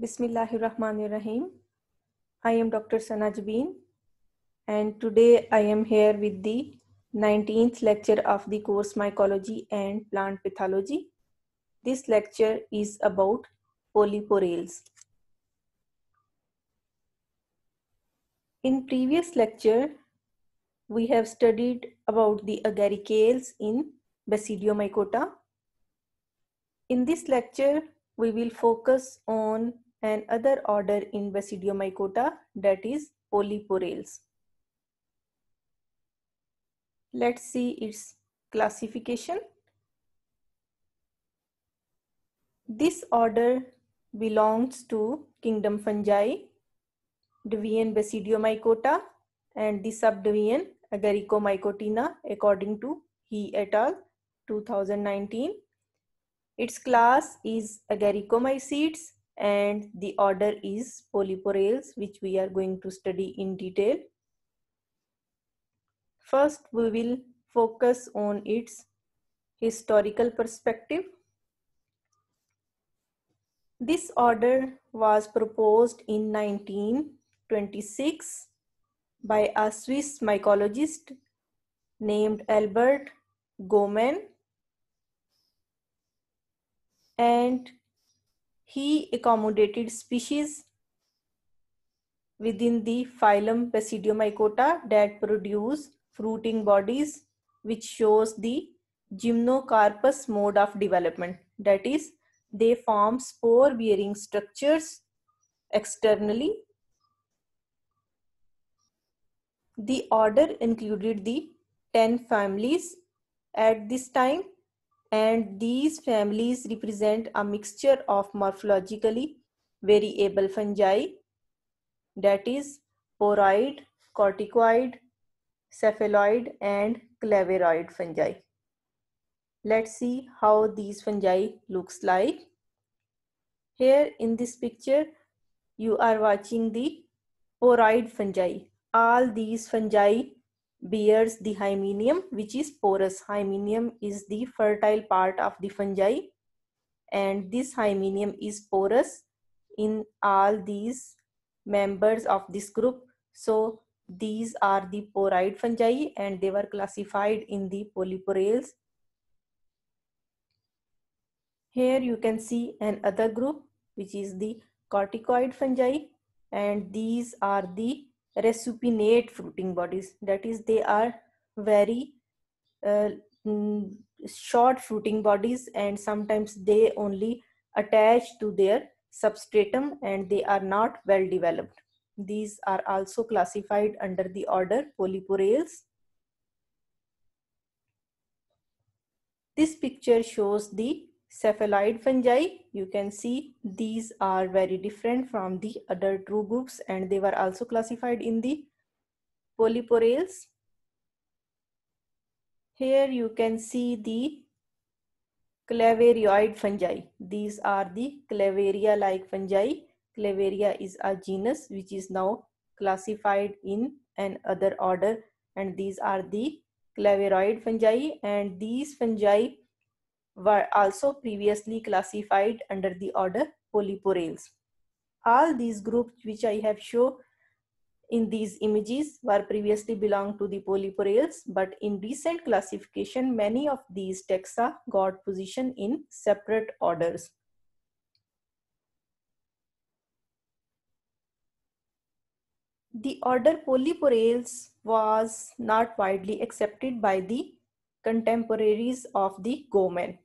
Bismillahirrahmanirrahim. I am Dr. Sanaj Bean, and today I am here with the 19th lecture of the course Mycology and Plant Pathology. This lecture is about polyporales. In previous lecture, we have studied about the agaricales in Basidiomycota. In this lecture, we will focus on and other order in Basidiomycota that is Polyporales. Let's see its classification. This order belongs to kingdom fungi, division Basidiomycota and the subdivision Agaricomycotina according to he et al. 2019. Its class is Agaricomycetes and the order is polyporales which we are going to study in detail. First we will focus on its historical perspective. This order was proposed in 1926 by a Swiss mycologist named Albert Goman and he accommodated species within the phylum Basidiomycota that produce fruiting bodies which shows the gymnocarpus mode of development. That is, they form spore bearing structures externally. The order included the 10 families at this time and these families represent a mixture of morphologically variable fungi that is poroid, corticoid, cephaloid and claviroid fungi. Let's see how these fungi looks like. Here in this picture you are watching the poroid fungi. All these fungi bears the hymenium which is porous hymenium is the fertile part of the fungi and this hymenium is porous in all these members of this group so these are the poride fungi and they were classified in the polyporales here you can see another group which is the corticoid fungi and these are the resupinate fruiting bodies that is they are very uh, short fruiting bodies and sometimes they only attach to their substratum and they are not well developed these are also classified under the order polyporales this picture shows the cephalid fungi you can see these are very different from the other true groups and they were also classified in the polyporales here you can see the clavarioid fungi these are the clavaria like fungi clavaria is a genus which is now classified in an other order and these are the clavaroid fungi and these fungi were also previously classified under the order polyporales. All these groups which I have shown in these images were previously belonged to the polyporales, but in recent classification, many of these taxa got position in separate orders. The order polyporales was not widely accepted by the contemporaries of the Gomen.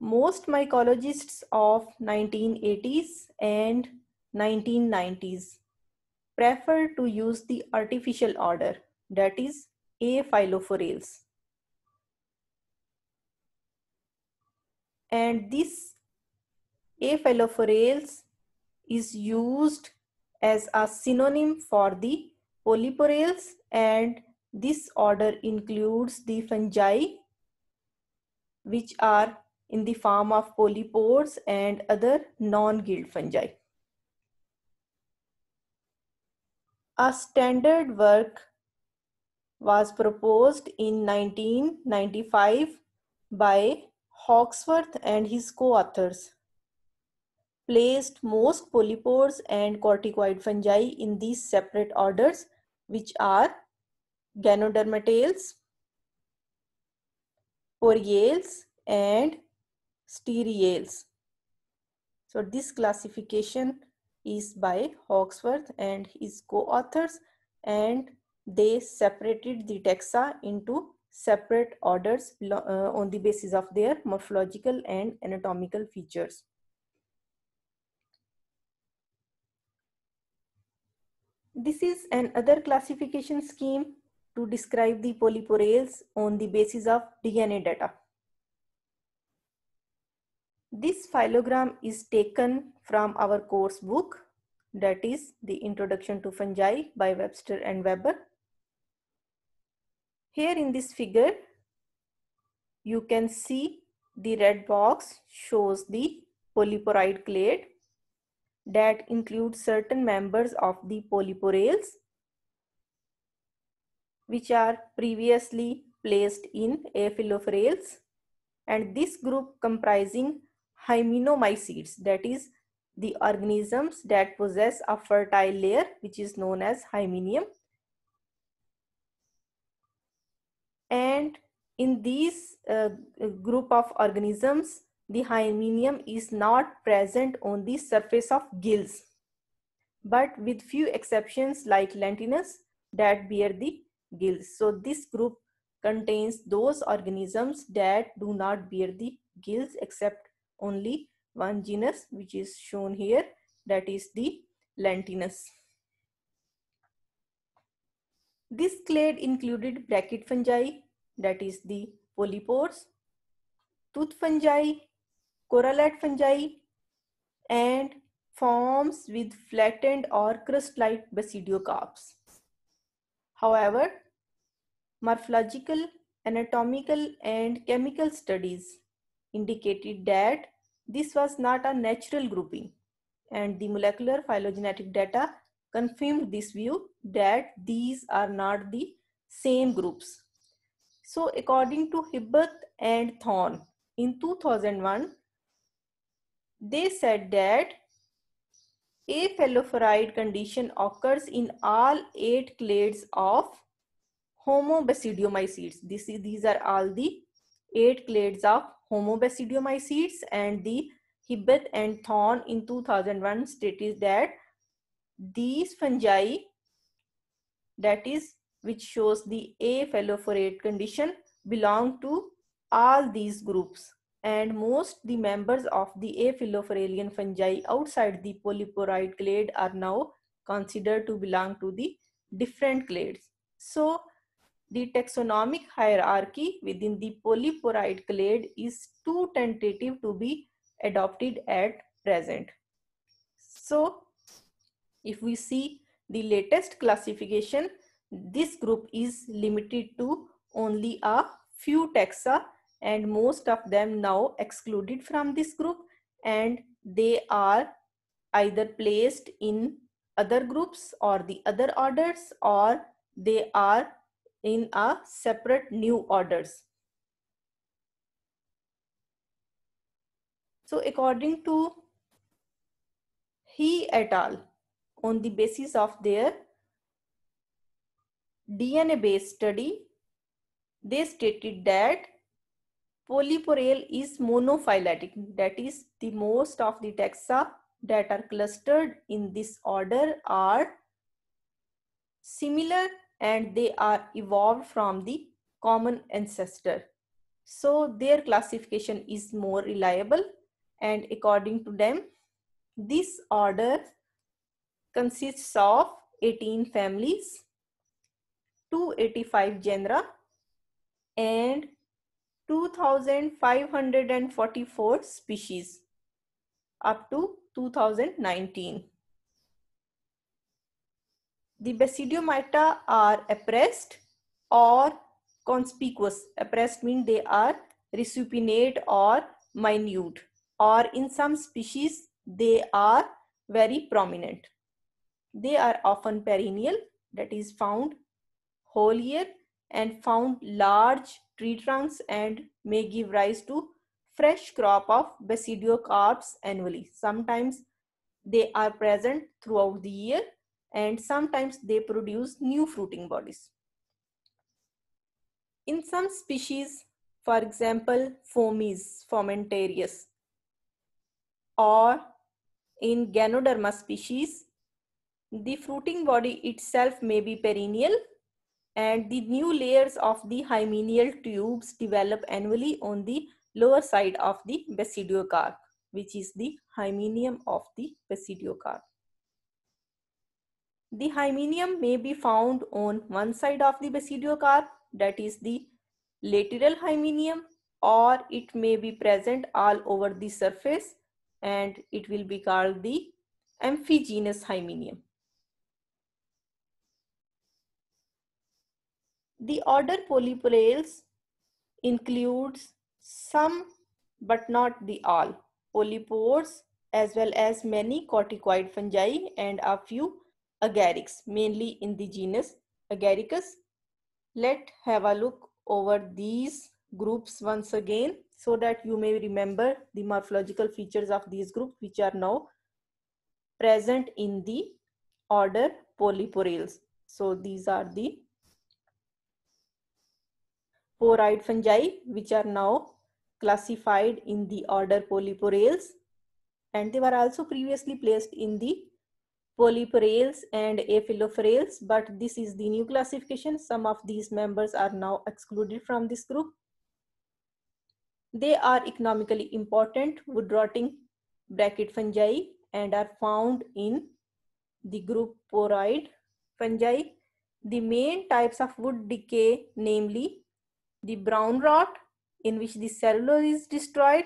Most mycologists of 1980s and 1990s prefer to use the artificial order, that is aphylophorales. And this aphylophorales is used as a synonym for the polyporales and this order includes the fungi, which are in the form of polypores and other non-guild fungi. A standard work was proposed in 1995 by Hawksworth and his co-authors placed most polypores and corticoid fungi in these separate orders which are ganodermatales, poreales, and stereales. So this classification is by Hawksworth and his co-authors and they separated the taxa into separate orders uh, on the basis of their morphological and anatomical features. This is another classification scheme to describe the polyporales on the basis of DNA data. This phylogram is taken from our course book that is The Introduction to Fungi by Webster and Weber. Here in this figure, you can see the red box shows the polyporoid clade that includes certain members of the polyporales which are previously placed in aphyllophorales and this group comprising hymenomycetes that is the organisms that possess a fertile layer which is known as hymenium and in this uh, group of organisms the hymenium is not present on the surface of gills but with few exceptions like lentinus that bear the gills. So this group contains those organisms that do not bear the gills except only one genus which is shown here that is the Lentinus. This clade included bracket fungi that is the polypores, tooth fungi, corallate fungi and forms with flattened or crust-like basidiocarps. However, morphological, anatomical, and chemical studies indicated that this was not a natural grouping and the molecular phylogenetic data confirmed this view that these are not the same groups. So according to Hibbert and Thorn in 2001, they said that a phallophoride condition occurs in all eight clades of homobasidiomycetes. This is, these are all the eight clades of homobasidiomycetes and the Hibbeth and Thorn in 2001 stated that these fungi that is which shows the A condition belong to all these groups and most the members of the A fungi outside the polyporoid clade are now considered to belong to the different clades. So the taxonomic hierarchy within the polyporide clade is too tentative to be adopted at present. So if we see the latest classification, this group is limited to only a few taxa and most of them now excluded from this group and they are either placed in other groups or the other orders or they are in a separate new orders. So according to he et al on the basis of their DNA based study, they stated that polyporale is monophyletic that is the most of the taxa that are clustered in this order are similar and they are evolved from the common ancestor. So their classification is more reliable and according to them, this order consists of 18 families, 285 genera and 2544 species up to 2019 the basidiomyta are appressed or conspicuous. Appressed means they are resupinate or minute or in some species they are very prominent. They are often perennial that is found whole year and found large tree trunks and may give rise to fresh crop of basidiocarps annually. Sometimes they are present throughout the year and sometimes they produce new fruiting bodies. In some species, for example, Fomes fomentarius, or in Ganoderma species, the fruiting body itself may be perennial and the new layers of the hymenial tubes develop annually on the lower side of the basidiocarp, which is the hymenium of the basidiocarp. The hymenium may be found on one side of the basidiocarp, that is the lateral hymenium, or it may be present all over the surface and it will be called the amphigenous hymenium. The order polyplales includes some but not the all polypores as well as many corticoid fungi and a few agarics, mainly in the genus Agaricus. Let have a look over these groups once again so that you may remember the morphological features of these groups which are now present in the order Polyporales. So these are the poroid eyed fungi which are now classified in the order Polyporales and they were also previously placed in the polyperales and aphyllophorales, but this is the new classification. Some of these members are now excluded from this group. They are economically important wood rotting bracket fungi and are found in the group poroid fungi. The main types of wood decay, namely the brown rot, in which the cellulose is destroyed,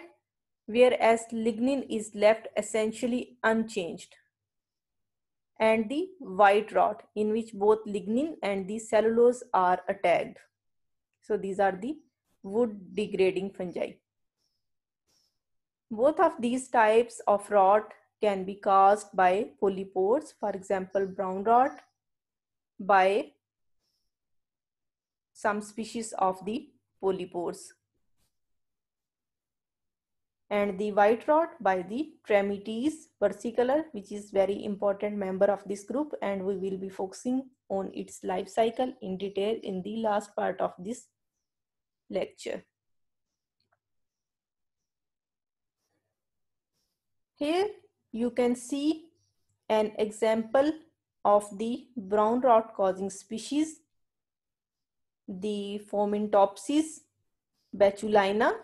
whereas lignin is left essentially unchanged and the white rot in which both lignin and the cellulose are attacked. So these are the wood degrading fungi. Both of these types of rot can be caused by polypores, for example, brown rot, by some species of the polypores and the white rot by the Tramites versicolor which is very important member of this group and we will be focusing on its life cycle in detail in the last part of this lecture. Here you can see an example of the brown rot causing species, the Fomentopsis, Betulina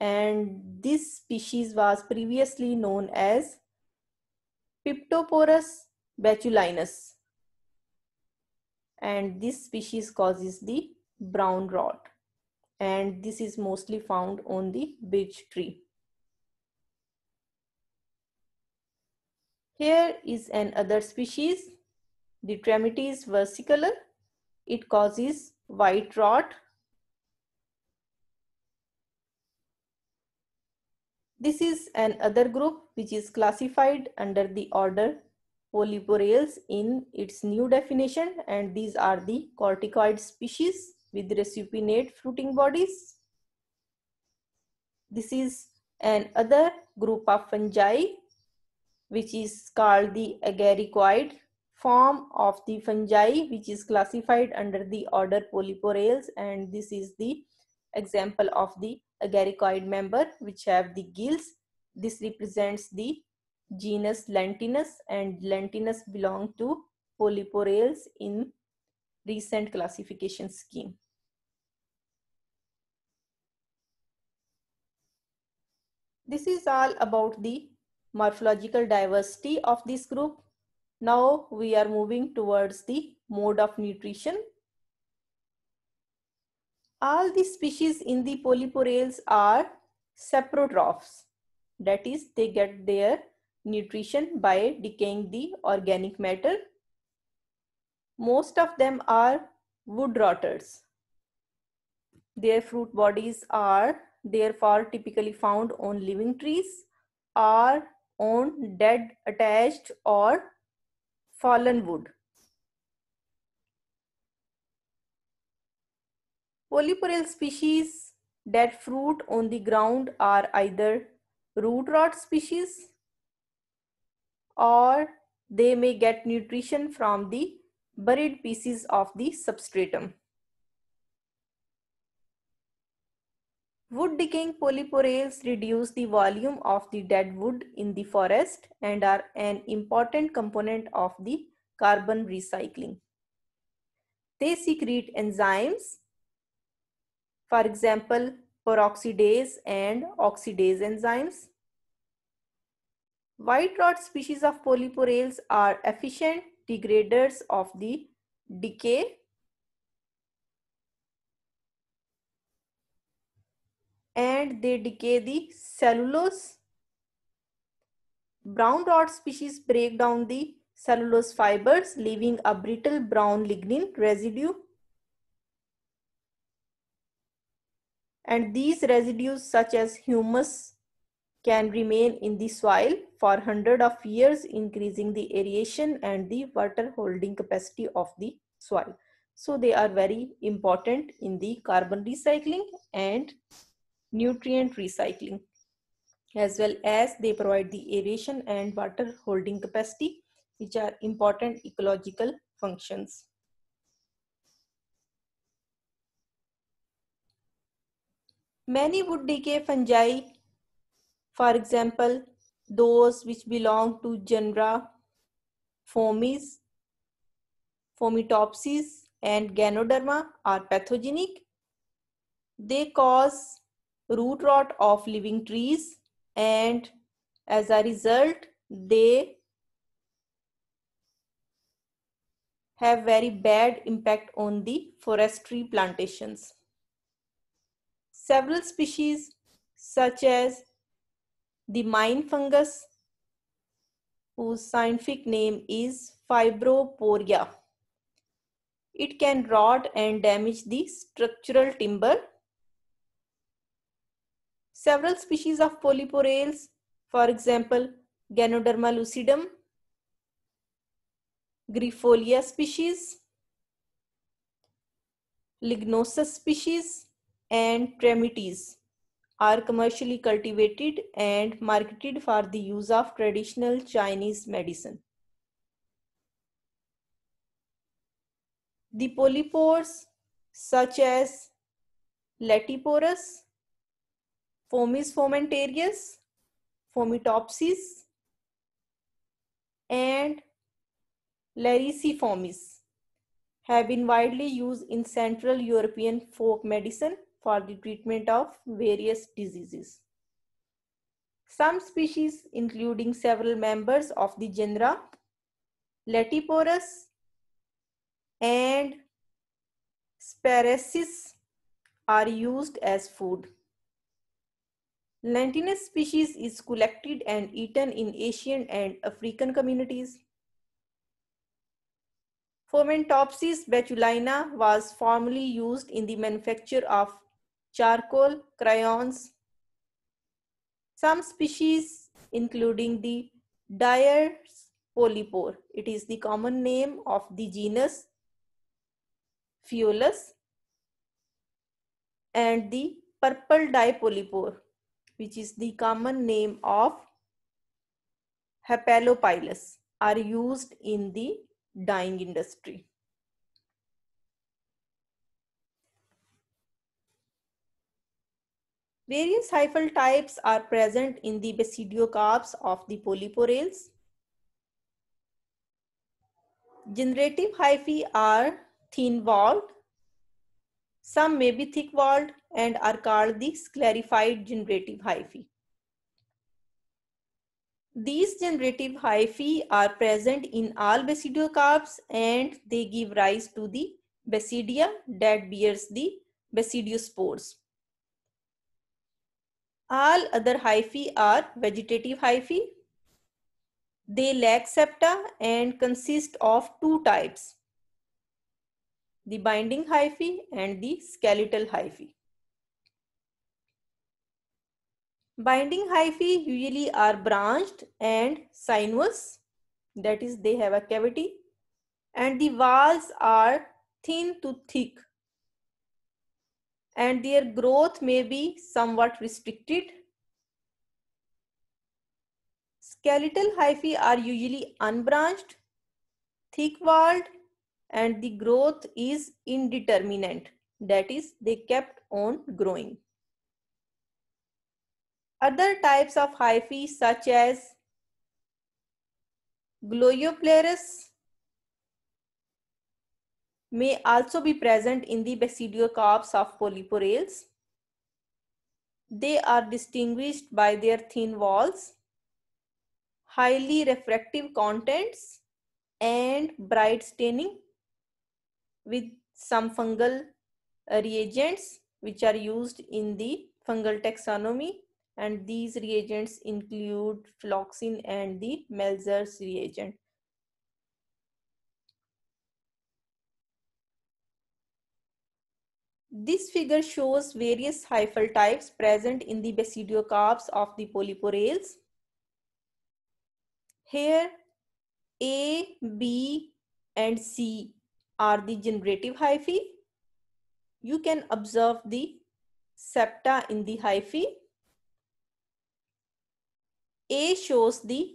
and this species was previously known as Piptoporus betulinus, and this species causes the brown rot and this is mostly found on the birch tree. Here is another species, the Tremetes versicolor. It causes white rot This is an other group which is classified under the order polyporales in its new definition and these are the corticoid species with recipinate fruiting bodies. This is an other group of fungi which is called the agaricoid form of the fungi which is classified under the order polyporales and this is the example of the agaricoid member which have the gills. This represents the genus Lentinus and Lentinus belong to polyporales in recent classification scheme. This is all about the morphological diversity of this group. Now we are moving towards the mode of nutrition all the species in the polyporales are saprotrophs. That is, they get their nutrition by decaying the organic matter. Most of them are wood rotters. Their fruit bodies are therefore typically found on living trees or on dead attached or fallen wood. Polyporal species that fruit on the ground are either root rot species or they may get nutrition from the buried pieces of the substratum. Wood decaying polyporales reduce the volume of the dead wood in the forest and are an important component of the carbon recycling. They secrete enzymes for example, peroxidase and oxidase enzymes. White rot species of polyporales are efficient degraders of the decay and they decay the cellulose. Brown rot species break down the cellulose fibers leaving a brittle brown lignin residue. and these residues such as humus can remain in the soil for hundred of years increasing the aeration and the water holding capacity of the soil. So they are very important in the carbon recycling and nutrient recycling as well as they provide the aeration and water holding capacity which are important ecological functions. Many wood decay fungi, for example, those which belong to genera Fomis, Fomitopsis, and Ganoderma are pathogenic. They cause root rot of living trees and as a result, they have very bad impact on the forestry plantations. Several species such as the mine fungus, whose scientific name is Fibroporia. It can rot and damage the structural timber. Several species of polyporales, for example, Ganoderma lucidum, Grifolia species, Lignosus species, and tramites are commercially cultivated and marketed for the use of traditional Chinese medicine. The polypores such as latiporus, fomis fomentarius, fomitopsis, and lariciformis have been widely used in Central European folk medicine for the treatment of various diseases. Some species, including several members of the genera Letiporus and Speresis, are used as food. Lentinus species is collected and eaten in Asian and African communities. Fomentopsis betulina was formerly used in the manufacture of charcoal, crayons. Some species, including the Dyer's polypore, it is the common name of the genus Pheolus, and the purple dipolypore, which is the common name of Hypalopilus, are used in the dyeing industry. Various hyphal types are present in the basidiocarps of the polyporales. Generative hyphae are thin-walled. Some may be thick-walled and are called the sclerified generative hyphae. These generative hyphae are present in all basidiocarps and they give rise to the basidia that bears the basidiospores. All other hyphae are vegetative hyphae. They lack septa and consist of two types, the binding hyphae and the skeletal hyphae. Binding hyphae usually are branched and sinuous, that is they have a cavity and the walls are thin to thick and their growth may be somewhat restricted. Skeletal hyphae are usually unbranched, thick-walled, and the growth is indeterminate. That is, they kept on growing. Other types of hyphae such as Gloeoplerus, may also be present in the basidiocarps of polyporales. They are distinguished by their thin walls, highly refractive contents, and bright staining with some fungal reagents which are used in the fungal taxonomy and these reagents include phloxin and the Melzer's reagent. This figure shows various hyphal types present in the basidiocarps of the polyporales. Here A, B and C are the generative hyphae. You can observe the septa in the hyphae. A shows the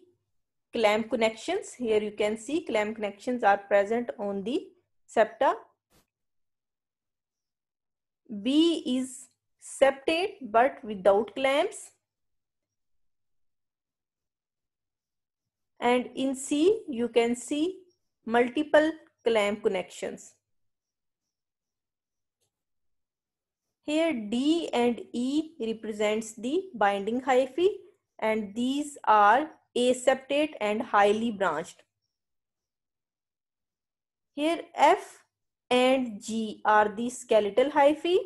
clamp connections. Here you can see clamp connections are present on the septa B is septate but without clamps. And in C, you can see multiple clamp connections. Here D and E represents the binding hyphae and these are aseptate and highly branched. Here F and G are the skeletal hyphae.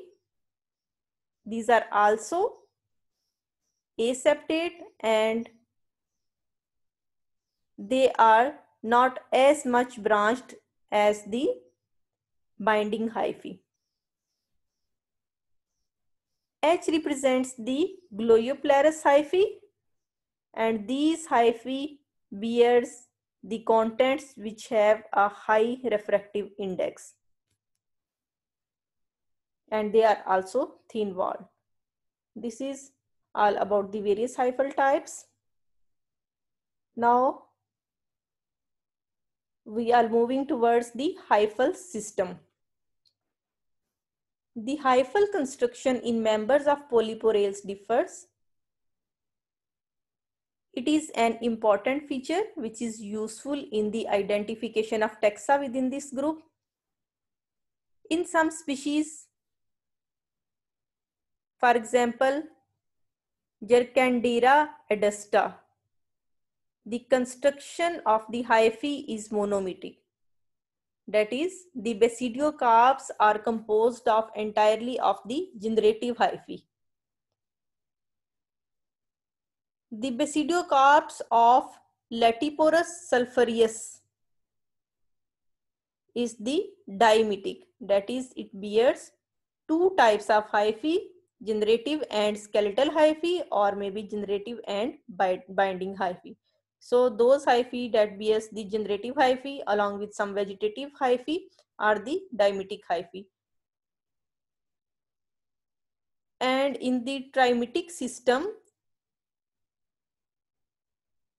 These are also aseptate and they are not as much branched as the binding hyphae. H represents the gliopleuris hyphae and these hyphae bears the contents which have a high refractive index and they are also thin walled. This is all about the various hyphal types. Now we are moving towards the hyphal system. The hyphal construction in members of polyporales differs. It is an important feature which is useful in the identification of taxa within this group. In some species, for example, Jerkandira adesta. The construction of the hyphae is monometic. That is, the basidiocarps are composed of entirely of the generative hyphae. The basidiocarps of Latiporus sulphureus is the dimetic. That is, it bears two types of hyphae generative and skeletal hyphae or maybe generative and binding hyphae. So those hyphae that bears the generative hyphae along with some vegetative hyphae are the dimetic hyphae. And in the trimetic system,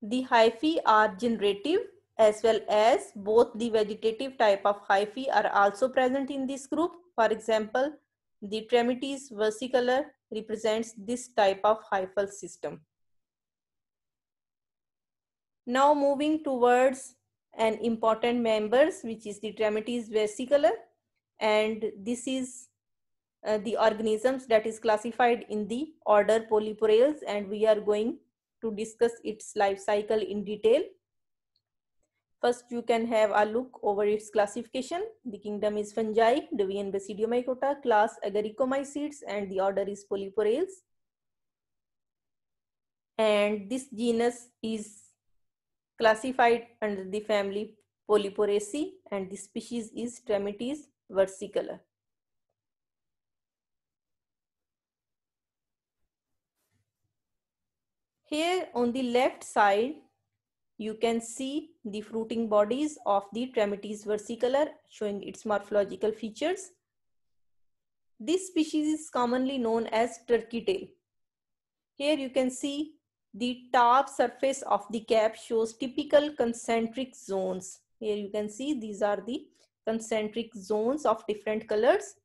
the hyphae are generative as well as both the vegetative type of hyphae are also present in this group. For example, the tramitis versicolor represents this type of hyphal system. Now moving towards an important members, which is the tramitis versicolor. And this is uh, the organisms that is classified in the order polyporales and we are going to discuss its life cycle in detail First, you can have a look over its classification. The kingdom is fungi, division Basidiomycota, class Agaricomycetes, and the order is Polyporales. And this genus is classified under the family Polyporaceae, and the species is Tramites versicolor. Here on the left side, you can see the fruiting bodies of the Tramitis versicolor showing its morphological features. This species is commonly known as turkey tail. Here you can see the top surface of the cap shows typical concentric zones. Here you can see these are the concentric zones of different colors.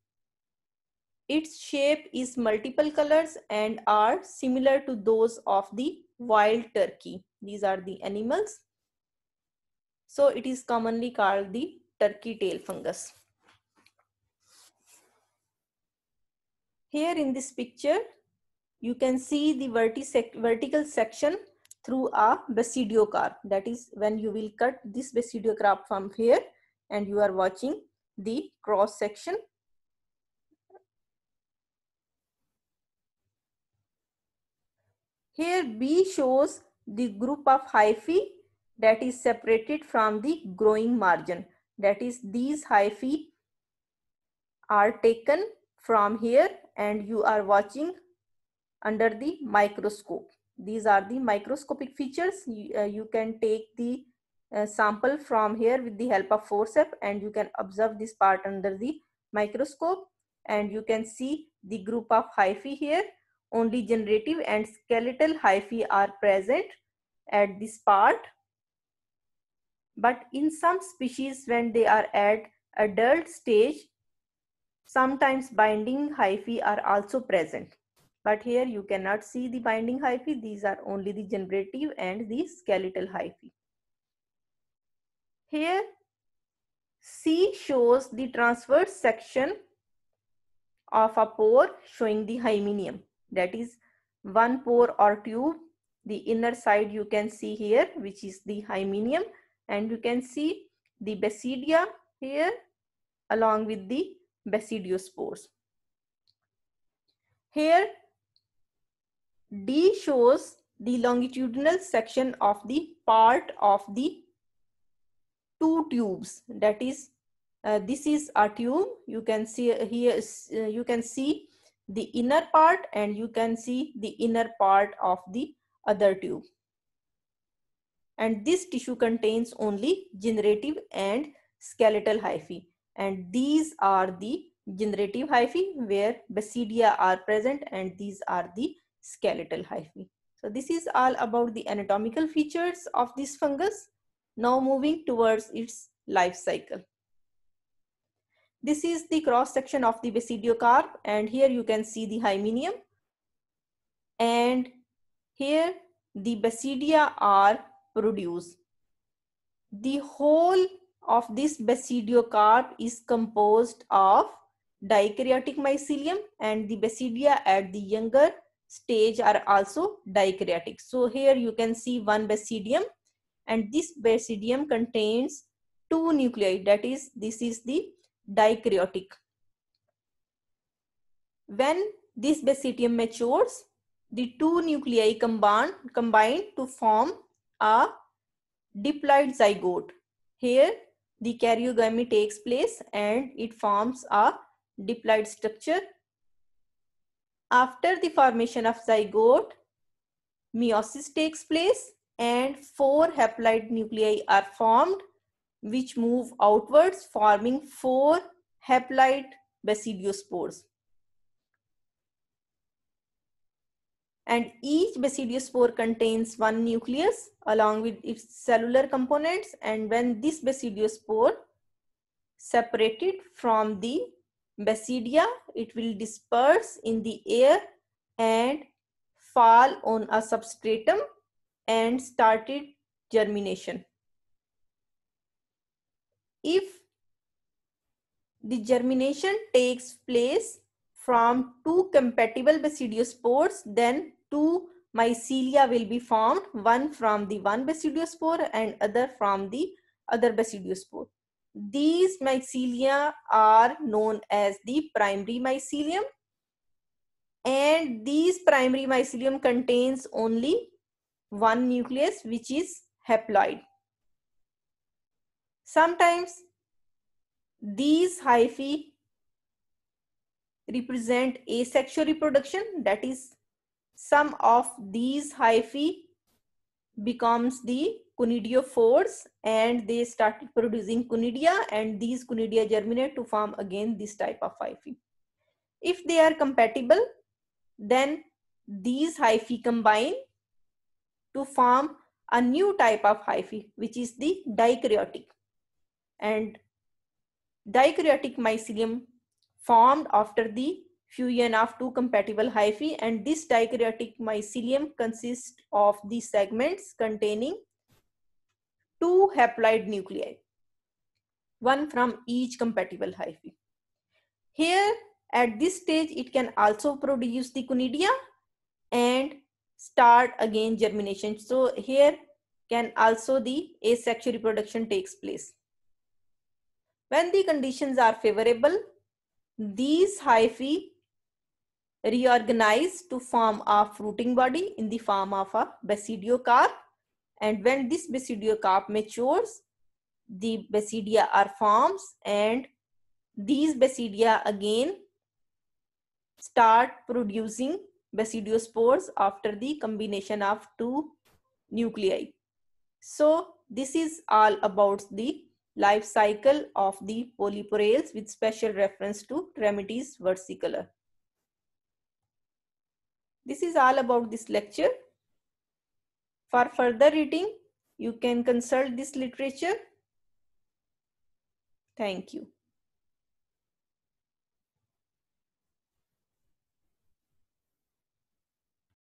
Its shape is multiple colors and are similar to those of the wild turkey. These are the animals. So it is commonly called the turkey tail fungus. Here in this picture, you can see the vertical section through a basidiocarp. That is when you will cut this basidiocarp from here and you are watching the cross section Here B shows the group of hyphae that is separated from the growing margin. That is these hyphae are taken from here and you are watching under the microscope. These are the microscopic features. You, uh, you can take the uh, sample from here with the help of forceps and you can observe this part under the microscope and you can see the group of hyphae here only generative and skeletal hyphae are present at this part. But in some species, when they are at adult stage, sometimes binding hyphae are also present. But here you cannot see the binding hyphae. These are only the generative and the skeletal hyphae. Here C shows the transverse section of a pore showing the hymenium that is one pore or tube the inner side you can see here which is the hymenium and you can see the basidia here along with the basidiospores here d shows the longitudinal section of the part of the two tubes that is uh, this is a tube you can see uh, here uh, you can see the inner part and you can see the inner part of the other tube. And this tissue contains only generative and skeletal hyphae. And these are the generative hyphae where basidia are present and these are the skeletal hyphae. So this is all about the anatomical features of this fungus. Now moving towards its life cycle. This is the cross section of the basidiocarp and here you can see the hymenium. And here the basidia are produced. The whole of this basidiocarp is composed of dikaryotic mycelium and the basidia at the younger stage are also dikaryotic. So here you can see one basidium and this basidium contains two nuclei that is this is the dikaryotic. When this basidium matures, the two nuclei combine, combine to form a diploid zygote. Here, the karyogamy takes place and it forms a diploid structure. After the formation of zygote, meiosis takes place and four haploid nuclei are formed which move outwards forming four haploid basidiospores. And each basidiospore contains one nucleus along with its cellular components and when this basidiospore separated from the basidia, it will disperse in the air and fall on a substratum and started germination if the germination takes place from two compatible basidiospores, then two mycelia will be formed, one from the one basidiospore and other from the other basidiospore. These mycelia are known as the primary mycelium and these primary mycelium contains only one nucleus which is haploid. Sometimes these hyphae represent asexual reproduction. That is, some of these hyphae becomes the conidiophores and they started producing conidia and these conidia germinate to form again this type of hyphae. If they are compatible, then these hyphae combine to form a new type of hyphae which is the dikaryotic and dikaryotic mycelium formed after the fusion of two compatible hyphae and this dikaryotic mycelium consists of the segments containing two haploid nuclei, one from each compatible hyphae. Here at this stage, it can also produce the conidia and start again germination. So here can also the asexual reproduction takes place. When the conditions are favorable, these hyphae reorganize to form a fruiting body in the form of a basidiocarp. And when this basidiocarp matures, the basidia are formed and these basidia again start producing basidiospores after the combination of two nuclei. So this is all about the life cycle of the polyporales with special reference to remedies versicolor. This is all about this lecture. For further reading, you can consult this literature. Thank you.